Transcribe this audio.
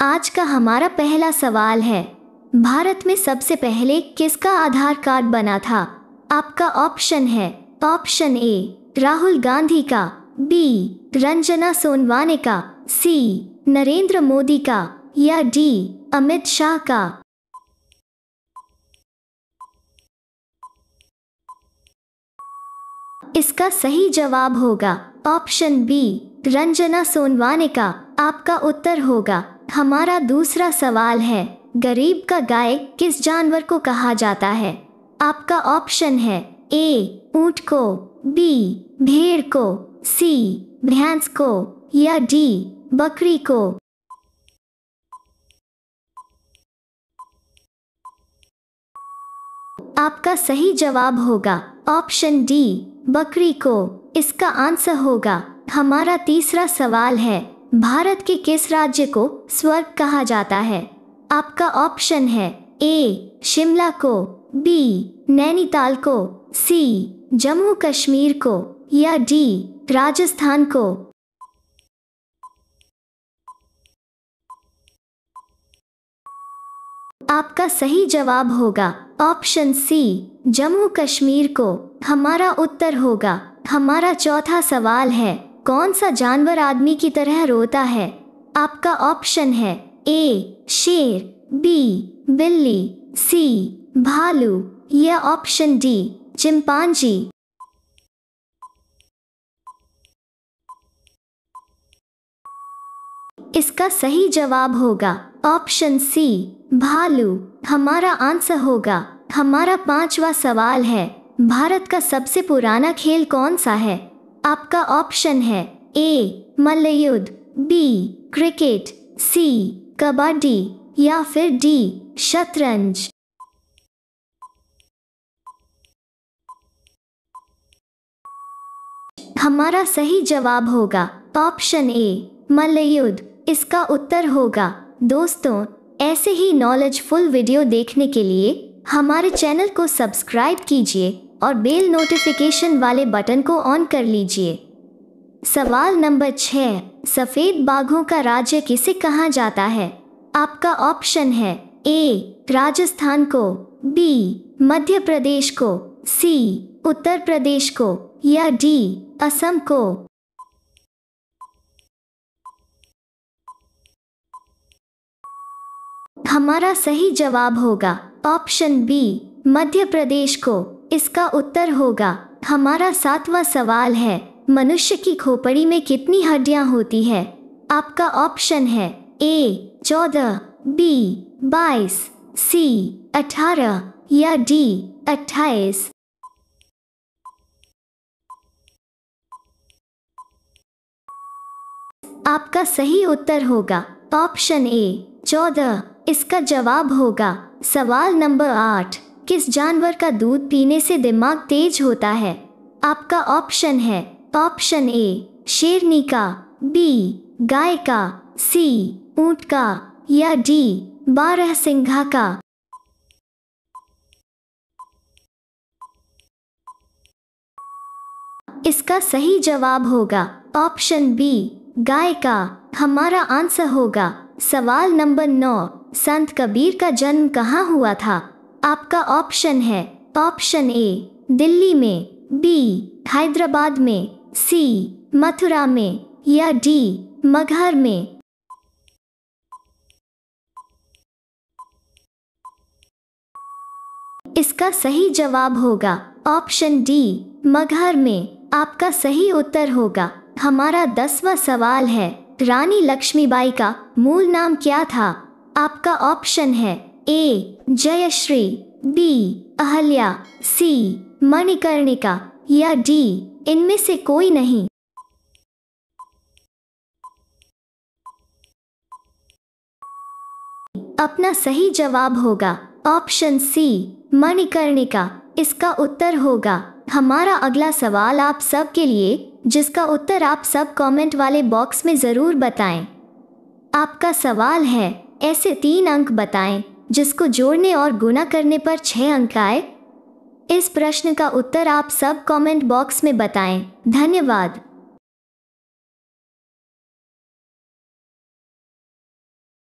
आज का हमारा पहला सवाल है भारत में सबसे पहले किसका आधार कार्ड बना था आपका ऑप्शन है ऑप्शन ए राहुल गांधी का बी रंजना सोनवाने का सी नरेंद्र मोदी का या डी अमित शाह का इसका सही जवाब होगा ऑप्शन बी रंजना सोनवाने का आपका उत्तर होगा हमारा दूसरा सवाल है गरीब का गाय किस जानवर को कहा जाता है आपका ऑप्शन है ए ऊंट को बी भेड़ को सी भैंस को या डी बकरी को आपका सही जवाब होगा ऑप्शन डी बकरी को इसका आंसर होगा हमारा तीसरा सवाल है भारत के किस राज्य को स्वर्ग कहा जाता है आपका ऑप्शन है ए शिमला को बी नैनीताल को सी जम्मू कश्मीर को या डी राजस्थान को आपका सही जवाब होगा ऑप्शन सी जम्मू कश्मीर को हमारा उत्तर होगा हमारा चौथा सवाल है कौन सा जानवर आदमी की तरह रोता है आपका ऑप्शन है ए शेर बी बिल्ली सी भालू या ऑप्शन डी चिंपांजी इसका सही जवाब होगा ऑप्शन सी भालू हमारा आंसर होगा हमारा पांचवा सवाल है भारत का सबसे पुराना खेल कौन सा है आपका ऑप्शन है ए मल्लयुद्ध बी क्रिकेट सी कबड्डी या फिर डी शतरंज हमारा सही जवाब होगा ऑप्शन ए मल्लयुद्ध इसका उत्तर होगा दोस्तों ऐसे ही नॉलेजफुल वीडियो देखने के लिए हमारे चैनल को सब्सक्राइब कीजिए और बेल नोटिफिकेशन वाले बटन को ऑन कर लीजिए सवाल नंबर छः सफ़ेद बाघों का राज्य किसे कहा जाता है आपका ऑप्शन है ए राजस्थान को बी मध्य प्रदेश को सी उत्तर प्रदेश को या डी असम को हमारा सही जवाब होगा ऑप्शन बी मध्य प्रदेश को इसका उत्तर होगा हमारा सातवां सवाल है मनुष्य की खोपड़ी में कितनी हड्डियां होती है आपका ऑप्शन है ए चौदह बी बाईस सी अठारह या डी अट्ठाईस आपका सही उत्तर होगा ऑप्शन ए चौदह इसका जवाब होगा सवाल नंबर आठ किस जानवर का दूध पीने से दिमाग तेज होता है आपका ऑप्शन है ऑप्शन ए शेरनी का बी गाय का सी ऊंट का या डी बारह सिंघा का इसका सही जवाब होगा ऑप्शन बी गाय का हमारा आंसर होगा सवाल नंबर नौ संत कबीर का जन्म कहाँ हुआ था आपका ऑप्शन है ऑप्शन ए दिल्ली में बी हैदराबाद में सी मथुरा में या डी मगहर में इसका सही जवाब होगा ऑप्शन डी मगहर में आपका सही उत्तर होगा हमारा दसवा सवाल है रानी लक्ष्मीबाई का मूल नाम क्या था आपका ऑप्शन है A Jayshree B Ahalya C Manikarnika या डी इनमें से कोई नहीं अपना सही जवाब होगा ऑप्शन सी मणिकर्णिका इसका उत्तर होगा हमारा अगला सवाल आप सब के लिए जिसका उत्तर आप सब कमेंट वाले बॉक्स में ज़रूर बताएं। आपका सवाल है ऐसे तीन अंक बताएं जिसको जोड़ने और गुना करने पर छः अंक आए इस प्रश्न का उत्तर आप सब कमेंट बॉक्स में बताएं धन्यवाद